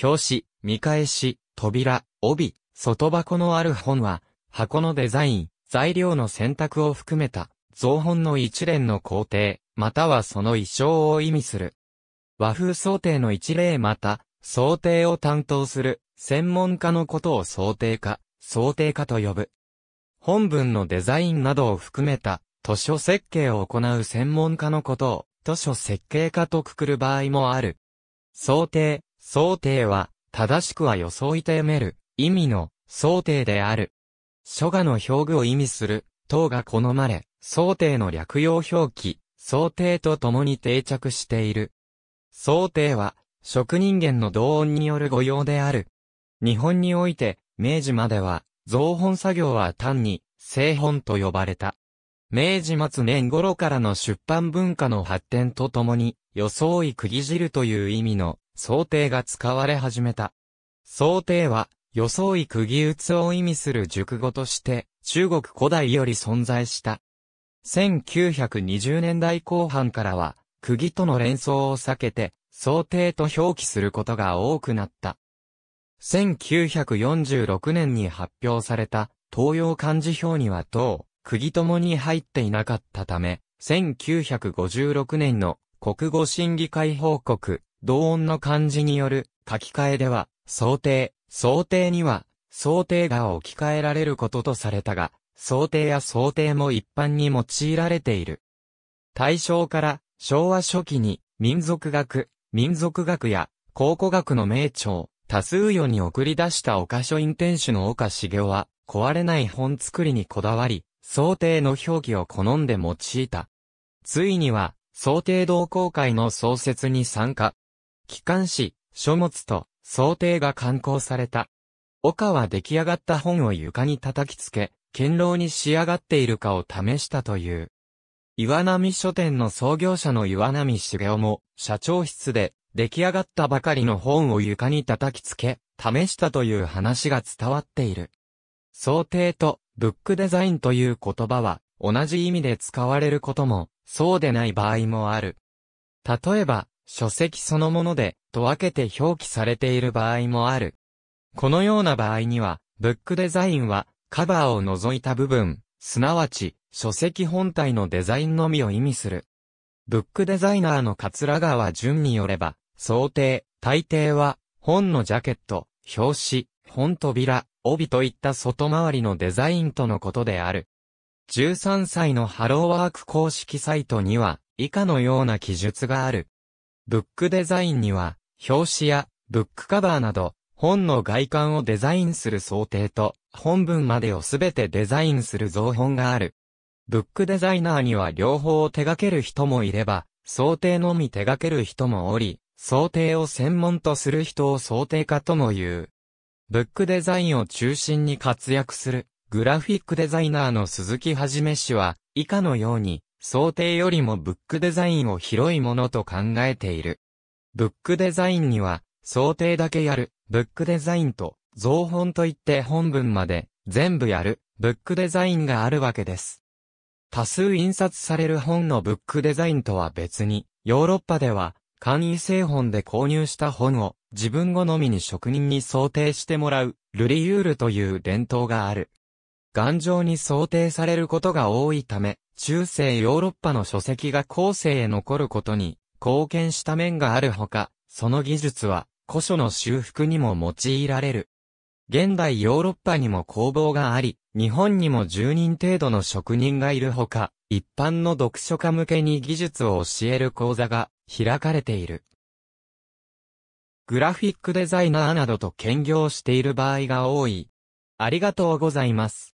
表紙、見返し、扉、帯、外箱のある本は、箱のデザイン、材料の選択を含めた、造本の一連の工程、またはその意匠を意味する。和風想定の一例また、想定を担当する、専門家のことを想定家、想定家と呼ぶ。本文のデザインなどを含めた、図書設計を行う専門家のことを、図書設計家とくくる場合もある。想定、想定は、正しくは装いてめる、意味の、想定である。書画の表具を意味する、等が好まれ、想定の略用表記、想定と共に定着している。想定は、職人間の同音による御用である。日本において、明治までは、造本作業は単に、製本と呼ばれた。明治末年頃からの出版文化の発展とともに、装い釘汁という意味の想定が使われ始めた。想定は、装い釘打つを意味する熟語として、中国古代より存在した。1920年代後半からは、釘との連想を避けて、想定と表記することが多くなった。1946年に発表された、東洋漢字表には等、釘ともに入っていなかったため、1956年の国語審議会報告、同音の漢字による書き換えでは、想定、想定には、想定が置き換えられることとされたが、想定や想定も一般に用いられている。大正から昭和初期に民族学、民族学や考古学の名著を多数世に送り出した岡書院店主の岡茂雄は、壊れない本作りにこだわり、想定の表記を好んで用いた。ついには、想定同好会の創設に参加。機関誌、書物と、想定が刊行された。岡は出来上がった本を床に叩きつけ、堅牢に仕上がっているかを試したという。岩波書店の創業者の岩波茂雄も、社長室で、出来上がったばかりの本を床に叩きつけ、試したという話が伝わっている。想定と、ブックデザインという言葉は、同じ意味で使われることも、そうでない場合もある。例えば、書籍そのもので、と分けて表記されている場合もある。このような場合には、ブックデザインは、カバーを除いた部分、すなわち、書籍本体のデザインのみを意味する。ブックデザイナーの桂川淳によれば、想定、大抵は、本のジャケット、表紙、本扉、帯といった外回りのデザインとのことである。13歳のハローワーク公式サイトには、以下のような記述がある。ブックデザインには、表紙やブックカバーなど、本の外観をデザインする想定と、本文までをすべてデザインする造本がある。ブックデザイナーには両方を手掛ける人もいれば、想定のみ手掛ける人もおり、想定を専門とする人を想定家とも言う。ブックデザインを中心に活躍する、グラフィックデザイナーの鈴木はじめ氏は、以下のように、想定よりもブックデザインを広いものと考えている。ブックデザインには、想定だけやる、ブックデザインと、造本といって本文まで、全部やる、ブックデザインがあるわけです。多数印刷される本のブックデザインとは別に、ヨーロッパでは、簡易製本で購入した本を自分好みに職人に想定してもらう、ルリユールという伝統がある。頑丈に想定されることが多いため、中世ヨーロッパの書籍が後世へ残ることに貢献した面があるほか、その技術は古書の修復にも用いられる。現代ヨーロッパにも工房があり、日本にも10人程度の職人がいるほか、一般の読書家向けに技術を教える講座が開かれている。グラフィックデザイナーなどと兼業している場合が多い。ありがとうございます。